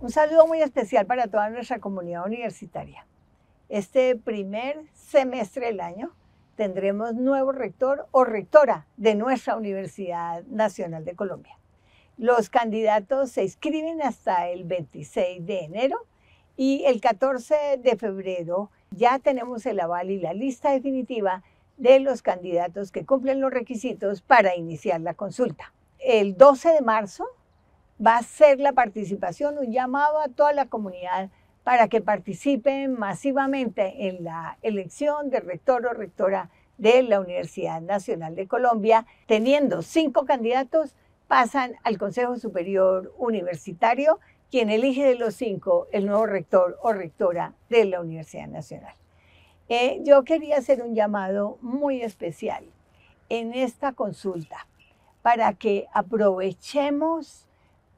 Un saludo muy especial para toda nuestra comunidad universitaria. Este primer semestre del año tendremos nuevo rector o rectora de nuestra Universidad Nacional de Colombia. Los candidatos se inscriben hasta el 26 de enero y el 14 de febrero ya tenemos el aval y la lista definitiva de los candidatos que cumplen los requisitos para iniciar la consulta. El 12 de marzo va a ser la participación, un llamado a toda la comunidad para que participen masivamente en la elección de rector o rectora de la Universidad Nacional de Colombia, teniendo cinco candidatos, pasan al Consejo Superior Universitario, quien elige de los cinco el nuevo rector o rectora de la Universidad Nacional. Eh, yo quería hacer un llamado muy especial en esta consulta para que aprovechemos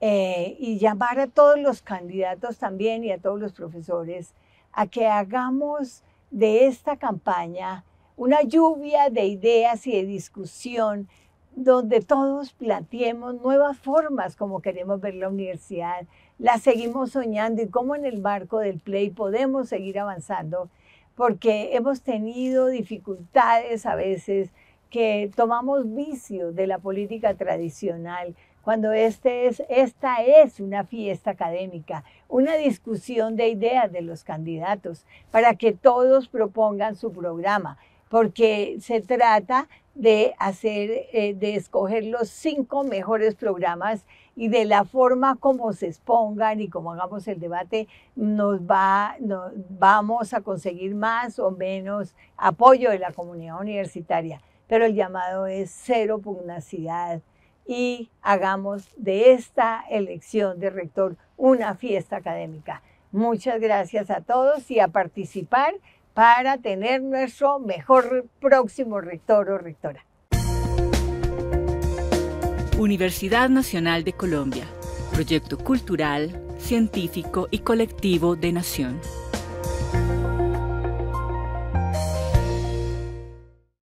eh, y llamar a todos los candidatos también y a todos los profesores a que hagamos de esta campaña una lluvia de ideas y de discusión donde todos planteemos nuevas formas como queremos ver la universidad, la seguimos soñando y cómo en el marco del Play podemos seguir avanzando, porque hemos tenido dificultades a veces que tomamos vicio de la política tradicional, cuando este esta es una fiesta académica, una discusión de ideas de los candidatos para que todos propongan su programa, porque se trata de hacer, eh, de escoger los cinco mejores programas y de la forma como se expongan y como hagamos el debate, nos vamos a conseguir más o menos apoyo de la comunidad universitaria. Pero el llamado es cero pugnacidad, y hagamos de esta elección de rector una fiesta académica. Muchas gracias a todos y a participar para tener nuestro mejor próximo rector o rectora. Universidad Nacional de Colombia, proyecto cultural, científico y colectivo de Nación.